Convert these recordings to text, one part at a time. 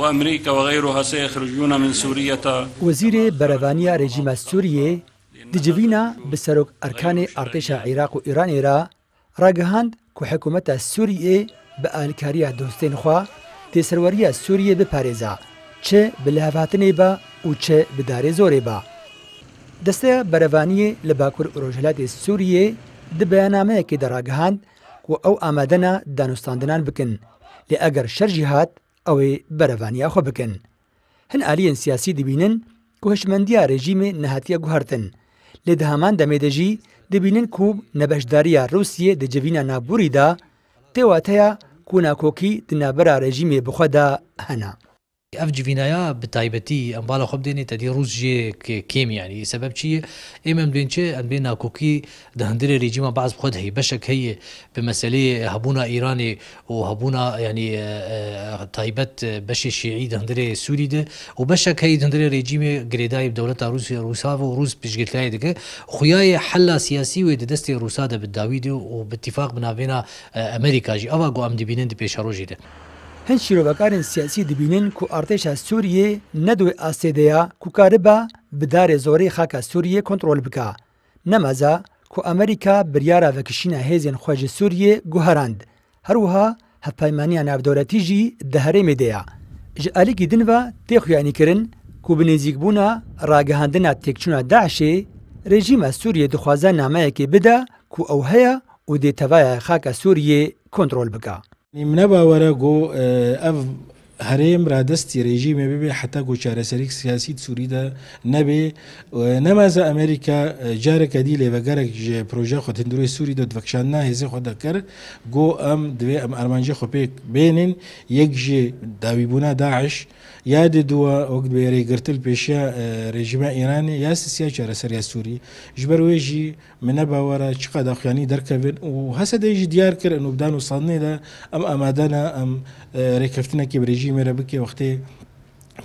وأمريكا وغيرها سيخرجون من سورية وزير برفانيا رژیم سوریه دجوینا بسروک ارکان ارتش عراق و ایران را راگهاند که حکومت سوریه به آلکاری دوستین خوا تسروری سوریه بپارێزە چه بلهاتنێ بە و چه بدارێ زۆرێ بە. دەستە بەرەوانیە لە باکوور ڕۆژلاتی سووریێ د بەیانامەیەکی دەڕاگەهاند و ئەو ئامادەنا دانوستاندنان بکن لێ ئەگەر شەرژی هات ئەوەی بەرەڤانیا خۆ بکەن هەن ئالیەن سیاسی دەبینن کە هەشمەندیا ڕێژیمی نەهاتیە گوهرتن لێ دەهامان دەمێدەژی دەبینن کوب نەبەشداریە رووسیە دەجەوینە نابووریدا تێواتەیە کۆناکۆکی دنابەر ڕێژیمێ بخۆدا هەنا. اف فينايا بتايبتي ام بالا خب ديني تدي روس جي كيم يعني سبب شي ام ام بينشي ان بينا كوكي دهندري ريجيما بعض خد هي بشك هي بمسالي هبونا ايراني وهبونا يعني آه، آه، تايبت آه، بش الشيعي دهندري سوري ده وبشك هي دهندري ريجيما غريداي بدولة روسيا روسا وروس بيش قلت لاي دك خياي سياسي ويددست روسا ده بالداويد وباتفاق بنا بينا امريكا جي اوا افاقو ام دي بينين دي بيشاروجي ده هیچ شیرۆڤەکارن سیاسی دبینن کو ئارتێشا سووریێ نەدوێ ئاستێدەیە کوکارە بە بدارێ زۆرەی خاکە سووریە کۆنتترۆل بکە نەمەزە کو ئەمریکا بریارە بەکشینە هێزیان خۆژە سووریێ گوهراند هەروها هەپەیمانیا ناودەوڵەتیژی دەهرێمێ دەیە ژ ئەلیکی دنڤە تێخویانیکردن کو بنێزیکبوونا ڕاگەهاندنا تێکچوونە داعشێ ڕێژیمە سووریە دخوازە نامایەکی بدە کو ئەو هەیە و دێتەوایە خاکە سووریێ کۆنتترۆل بکە. Nimne bawere got ev هەرێم رادەستی ڕێژیمێ ببێ حتەک و چارەسەریک سیاسی سووریدا نەبێ نەمازە ئەمریکا جارێکە دی لێبەگەرێک ژێ پرۆژە خوتندروی سووری دە دفکشان ناهێزی خۆ دەکرد گۆ ئەم دوێ ئەم ئەرمانجە خۆپێک بێنین یەک ژێ داویبوونا داعش یادی دووە وەک دوێرەی گرتل پێشە ڕێژیمە ئێرانی یاسی سیا چارەسەریا سووری ژبەر وێژی منە باوەرە چقا داخیانی دەرکەبن و هەسە دەیژی دیار کرد نوبدان و ساڵنێدا ئەم ئامادەە ئەم ڕێکەفتنەکی برێژی بکەی مێرە بکێ وەختێ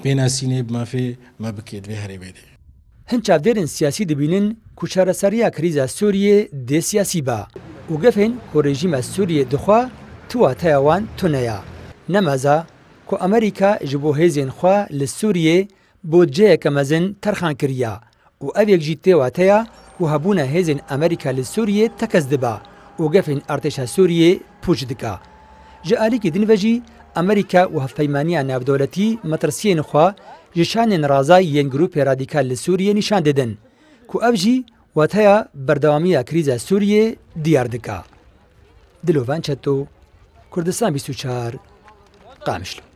پێناسیینێ بمافێ مە بکێت بێ هەرێ بێدێ هەند چاودێرن سیاسی دەبینن کوچارەسەریا کریزا سووریێ دێسیاسی بە وگەفێن کۆڕێژیمە سووریێ دخوا تواتەیەوان تونەیە نەمەزە کۆ ئەمریکا ji بۆ هێزیێن خوا li سووریێ بۆ جەیەکە مەزن تەرخان کردە و ئەوێکجی تێواتەیە و هەبوونە هێزین ئەمریکا li سووریێ تەکەس دبا و گەفین ئارتێشە سووریێ پوچ دکا. ji alîkê dinvejî ئەمریکا و هەفپەیمانیا ناودۆلەتی مەترسیە نخوا ژشانێن ڕازای یەنگروپی رادیکال لە سووریە نیشان دەدەن کو ئەبژی واتەیە بەردەوامیە کریزە سووریێ دیار دکا دلۆڤان چەتۆ کوردستان 24 قامشلو